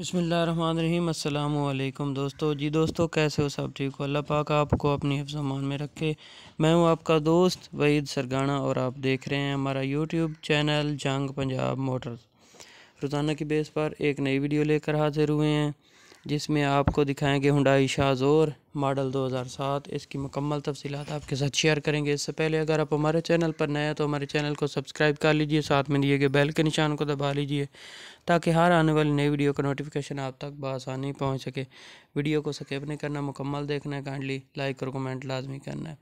बसमीम अल्लाम दोस्तों जी दोस्तों कैसे हो सब ठीक हो अल्लाह पाक आपको अपनी हिफ्जमान में रखे मैं हूं आपका दोस्त वहीद सरगाना और आप देख रहे हैं हमारा यूट्यूब चैनल जंग पंजाब मोटर्स रोज़ाना की बेस पर एक नई वीडियो लेकर हाजिर हुए हैं जिसमें आपको दिखाएंगे हुडाई शाहजोर मॉडल 2007 इसकी मुकम्मल तफसीत आपके साथ शेयर करेंगे इससे पहले अगर आप हमारे चैनल पर नए हैं तो हमारे चैनल को सब्सक्राइब कर लीजिए साथ में दिए गए बेल के निशान को दबा लीजिए ताकि हर आने वाली नई वीडियो का नोटिफिकेशन आप तक बसानी पहुँच सके वीडियो को सकेब नहीं करना मुकम्मल देखना है काइंडली लाइक और कमेंट लाजमी करना है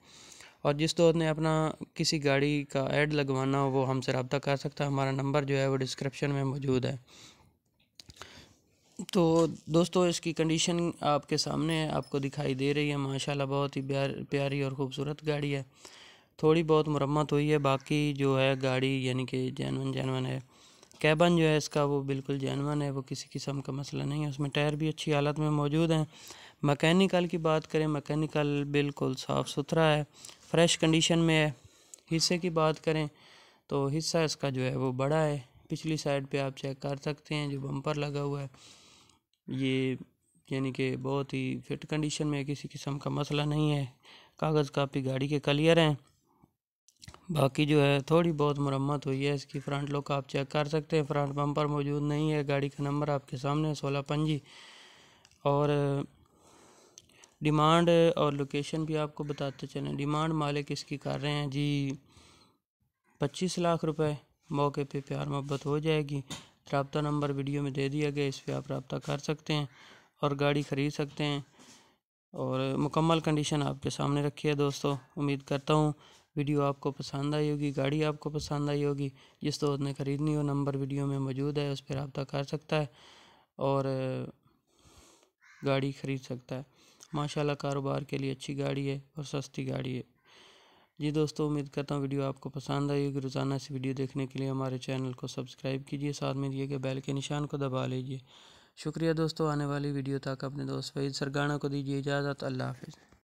और जिस दोस्त ने अपना किसी गाड़ी का एड लगवाना हो वो हमसे रबता कर सकता है हमारा नंबर जो है वो डिस्क्रिप्शन में मौजूद है तो दोस्तों इसकी कंडीशन आपके सामने है आपको दिखाई दे रही है माशाल्लाह बहुत ही प्यार प्यारी और ख़ूबसूरत गाड़ी है थोड़ी बहुत मरम्मत हुई है बाकी जो है गाड़ी यानी कि जैनवन जैनवन है कैबन जो है इसका वो बिल्कुल जैनवन है वो किसी किस्म का मसला नहीं है उसमें टायर भी अच्छी हालत में मौजूद हैं मकैनिकल की बात करें मकैनिकल बिल्कुल साफ़ सुथरा है फ्रेश कंडीशन में है हिस्से की बात करें तो हिस्सा इसका जो है वो बड़ा है पिछली साइड पे आप चेक कर सकते हैं जो बम्पर लगा हुआ है ये यानी कि बहुत ही फिट कंडीशन में किसी किस्म का मसला नहीं है कागज़ कापी गाड़ी के क्लियर हैं बाकी जो है थोड़ी बहुत मरम्मत हुई है इसकी फ्रंट लुक आप चेक कर सकते हैं फ्रंट बम्पर मौजूद नहीं है गाड़ी का नंबर आपके सामने है सोलह पंजी और डिमांड और लोकेशन भी आपको बताते चलें डिमांड मालिक इसकी कर रहे हैं जी पच्चीस लाख रुपए मौके पे प्यार मोहब्बत हो जाएगी रबता नंबर वीडियो में दे दिया गया इस पर आप रबता कर सकते हैं और गाड़ी ख़रीद सकते हैं और मुकम्मल कंडीशन आपके सामने रखी है दोस्तों उम्मीद करता हूँ वीडियो आपको पसंद आई होगी गाड़ी आपको पसंद आई होगी जिस दोस्त ने ख़रीदनी हो नंबर वीडियो में मौजूद है उस पर रबता कर सकता है और गाड़ी ख़रीद सकता है माशाल्लाह कारोबार के लिए अच्छी गाड़ी है और सस्ती गाड़ी है जी दोस्तों उम्मीद करता हूँ वीडियो आपको पसंद आई होगी रोज़ाना इसी वीडियो देखने के लिए हमारे चैनल को सब्सक्राइब कीजिए साथ में दिए गए बैल के निशान को दबा लीजिए शुक्रिया दोस्तों आने वाली वीडियो तक अपने दोस्त वही सरगाना को दीजिए इजाज़त अल्लाह हाफिज़